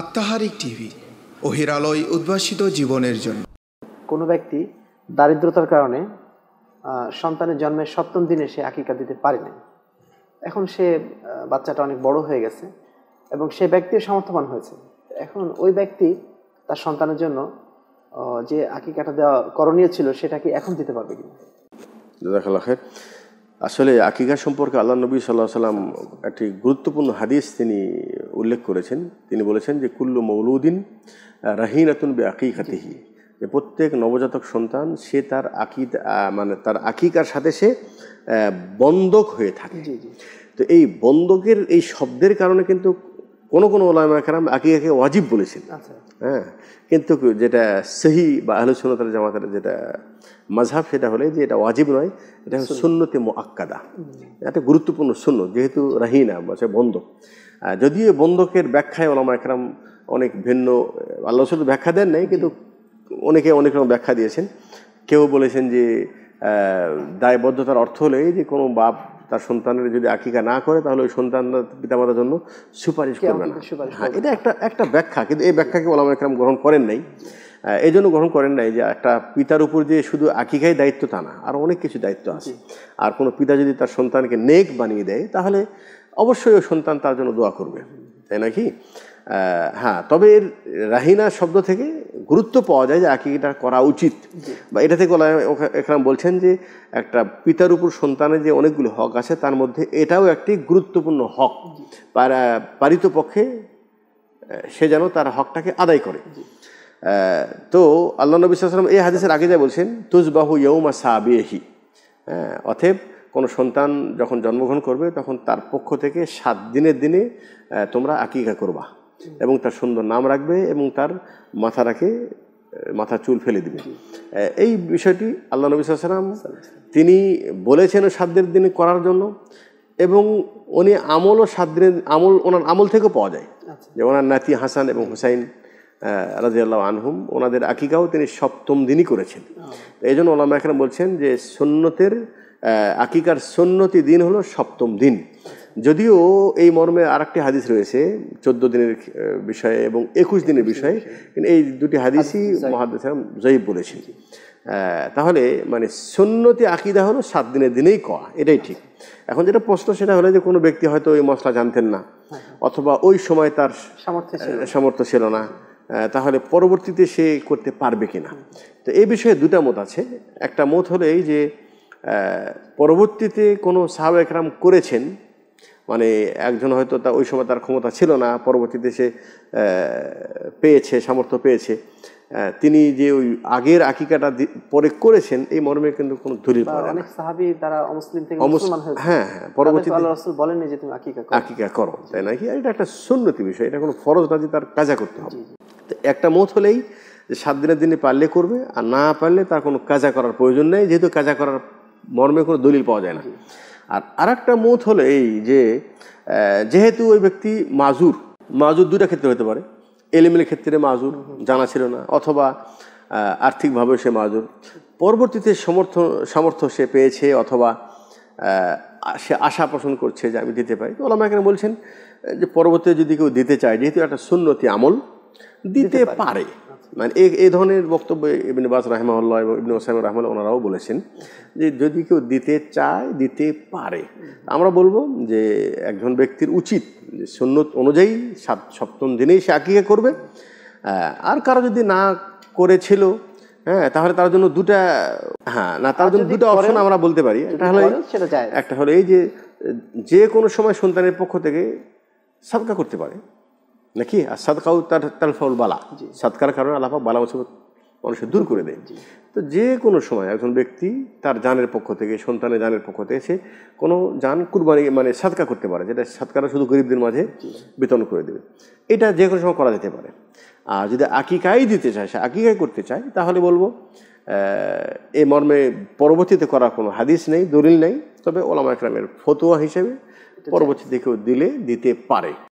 আত্মাহারিক TV অহিরালয় উদ্ভাসিত জীবনের জন্য কোনো ব্যক্তি দারিদ্রতার কারণে সন্তানের জন্মের সপ্তম দিনে সে আকিকা দিতে পারে না এখন সে বাচ্চাটা অনেক বড় হয়ে গেছে এবং সে ব্যক্তির সমর্থবান হয়েছে এখন ওই ব্যক্তি তার সন্তানের জন্য যে আকিকাটা দেওয়া করণীয় ছিল সেটা কি এখন দিতে পারবে কিনা খের আসলে আকিকা সম্পর্কে আল্লাহ নবী সাল্লাহ সাল্লাম একটি গুরুত্বপূর্ণ হাদিস তিনি উল্লেখ করেছেন তিনি বলেছেন যে কুল্লু মৌলুদ্দিন রাহিনাতুন বে আকিকাতিহি যে প্রত্যেক নবজাতক সন্তান সে তার আকিদ মানে তার আকিকার সাথে সে বন্ধক হয়ে থাকে তো এই বন্ধকের এই শব্দের কারণে কিন্তু কোনো কোনো ওলামা কেরাম একে ওয়াজিব বলেছেন আচ্ছা। হ্যাঁ কিন্তু যেটা সেহি বা আহলুসনতাল জামাতের যেটা মাঝহাব সেটা হলে যে এটা ওয়াজিব নয় এটা মো আক্কাদা একটা গুরুত্বপূর্ণ শূন্য যেহেতু রাহিনা বা সে বন্ধ যদিও বন্ধকের ব্যাখ্যায় ওলামা একরাম অনেক ভিন্ন আল্লাহ শুধু ব্যাখ্যা দেন নাই কিন্তু অনেকে অনেক রকম ব্যাখ্যা দিয়েছেন কেউ বলেছেন যে দায়বদ্ধতার অর্থ হলো যে কোনো বাপ তার সন্তানের যদি আকিকা না করে তাহলে ওই সন্তান পিতামাতার জন্য সুপারিশ করবে না হ্যাঁ এটা একটা একটা ব্যাখ্যা কিন্তু এই ব্যাখ্যাকে ওলামা একরাম গ্রহণ করেন নাই এই জন্য গ্রহণ করেন নাই যে একটা পিতার উপর যে শুধু আকিকাই দায়িত্ব তা না আর অনেক কিছু দায়িত্ব আছে আর কোনো পিতা যদি তার সন্তানকে নেক বানিয়ে দেয় তাহলে অবশ্যই ওই সন্তান তার জন্য দোয়া করবে তাই নাকি হ্যাঁ তবে এর রাহিনা শব্দ থেকে গুরুত্ব পাওয়া যায় যে আকিকাটা করা উচিত বা এটা থেকে এখানে বলছেন যে একটা পিতার উপর সন্তানের যে অনেকগুলো হক আছে তার মধ্যে এটাও একটি গুরুত্বপূর্ণ হক পারিত পক্ষে সে যেন তার হকটাকে আদায় করে তো আল্লাহ নবী সালাম এই হাদিসের আগে যা বলছেন তুজবাহু ইয়ৌমা সাবিহি হ্যাঁ অথেব কোনো সন্তান যখন জন্মগ্রহণ করবে তখন তার পক্ষ থেকে সাত দিনের দিনে তোমরা আকিকা করবা এবং তার সুন্দর নাম রাখবে এবং তার মাথা রাখে মাথা চুল ফেলে দিবে এই বিষয়টি আল্লাহ নবী সালাম তিনি বলেছেন সাধ্যের দিনে করার জন্য এবং উনি আমল ও দিনের আমল ওনার আমল থেকে পাওয়া যায় আচ্ছা। যে ওনার নাতি হাসান এবং হুসাইন রাজিয়াল্লাহ আনহুম ওনাদের আকিকাও তিনি সপ্তম দিনই করেছেন আচ্ছা। এই জন্য ওলামা এখানে বলছেন যে সন্ন্যতের আকিকার সন্ন্যতি দিন হলো সপ্তম দিন যদিও এই মর্মে আর একটি হাদিস রয়েছে চোদ্দ দিনের বিষয়ে এবং একুশ দিনের বিষয়ে কিন্তু এই দুটি হাদিসই মহাদেশ জয়ীব বলেছেন তাহলে মানে সন্ন্যতি আকিদা হলো সাত দিনের দিনেই কয়া এটাই ঠিক এখন যেটা প্রশ্ন সেটা হলো যে কোনো ব্যক্তি হয়তো ওই মশলা জানতেন না হ্যাঁ, হ্যাঁ। অথবা ওই সময় তার সামর্থ্য ছিল না তাহলে পরবর্তীতে সে করতে পারবে কিনা তো এই বিষয়ে দুটা মত আছে একটা মত হলো এই যে পরবর্তীতে কোনো সাহাব একরাম করেছেন মানে একজন হয়তো তা ওই সময় তার ক্ষমতা ছিল না পরবর্তীতে সে পেয়েছে সামর্থ্য পেয়েছে তিনি যে ওই আগের আকিকাটা পরে করেছেন এই মর্মে কিন্তু কোনো দলিল পাওয়া অনেক সাহাবি তারা অমুসলিম থেকে মুসলমান হয়েছে হ্যাঁ হ্যাঁ পরবর্তীতে আল্লাহ রাসূল বলেন যে তুমি আকিকা করো আকিকা করো তাই নাকি এটা একটা সুন্নতি বিষয় এটা কোনো ফরজ না যে তার কাজা করতে হবে একটা মত হলেই যে সাত দিনের দিনে পারলে করবে আর না পারলে তার কোনো কাজা করার প্রয়োজন নেই যেহেতু কাজা করার মর্মে কোনো দলিল পাওয়া যায় না আর আরেকটা মত হলো এই যে যেহেতু ওই ব্যক্তি মাজুর মাজুর দুটা ক্ষেত্রে হতে পারে এলিমের ক্ষেত্রে মাজুর জানা ছিল না অথবা আর্থিকভাবে সে মাজুর পরবর্তীতে সমর্থ সামর্থ্য সে পেয়েছে অথবা সে আশা পোষণ করছে যে আমি দিতে পারি তো ওলামা এখানে বলছেন যে পরবর্তীতে যদি কেউ দিতে চায় যেহেতু একটা সুন্নতি আমল দিতে পারে মানে এই ধরনের বক্তব্য ইবনে বাস রাহেমাউল্লাহ এবং ইবনে ওসাইম রহমাল্লাহ ওনারাও বলেছেন যে যদি কেউ দিতে চায় দিতে পারে আমরা বলবো যে একজন ব্যক্তির উচিত যে অনুযায়ী সাত সপ্তম দিনেই সে আঁকিয়ে করবে আর কারো যদি না করেছিল হ্যাঁ তাহলে তার জন্য দুটা হ্যাঁ না তার জন্য দুটা অপশন আমরা বলতে পারি একটা হলো একটা হলো এই যে যে কোনো সময় সন্তানের পক্ষ থেকে সাবকা করতে পারে নাকি আর সাদকাউ তার তার ফল বালা সৎকার কারণে আল্লাহা বালা মুসিবত মানুষের দূর করে দেয় তো যে কোনো সময় একজন ব্যক্তি তার জানের পক্ষ থেকে সন্তানের জানের পক্ষ থেকে সে কোনো যান কুরবানি মানে সৎকার করতে পারে যেটা সৎকারা শুধু গরিবদের মাঝে বিতরণ করে দেবে এটা যে কোনো সময় করা যেতে পারে আর যদি আকিকাই দিতে চায় সে আকিকাই করতে চায় তাহলে বলবো এ মর্মে পরবর্তীতে করার কোনো হাদিস নেই দলিল নেই তবে ওলামা একরামের ফতোয়া হিসেবে পরবর্তীতে কেউ দিলে দিতে পারে